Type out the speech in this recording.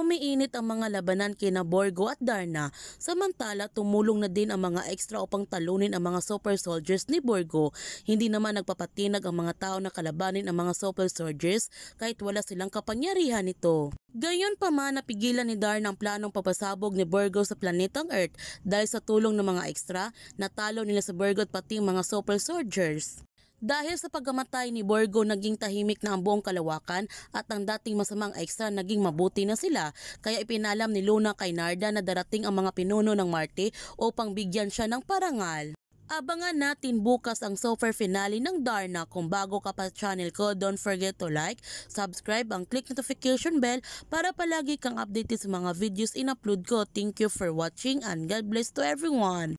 umiinit ang mga labanan kina Borgo at Darna samantala tumulong na din ang mga ekstra upang talunin ang mga super soldiers ni Borgo. Hindi naman nagpapatinag ang mga tao na kalabanin ang mga super soldiers kahit wala silang kapangyarihan nito. Gayon pa man napigilan ni Darna ang planong papasabog ni Borgo sa planetang Earth dahil sa tulong ng mga ekstra natalo nila sa Borgo at pati mga super soldiers. Dahil sa pagkamatay ni Borgo naging tahimik na ang buong kalawakan at ang dating masamang ekstra naging mabuti na sila kaya ipinalam ni Luna kay Narda na darating ang mga pinuno ng Marte upang bigyan siya ng parangal. Abangan natin bukas ang super finale ng Darna. Kung bago ka pa channel ko, don't forget to like, subscribe, ang click notification bell para palagi kang updated sa mga videos in-upload ko. Thank you for watching and God bless to everyone!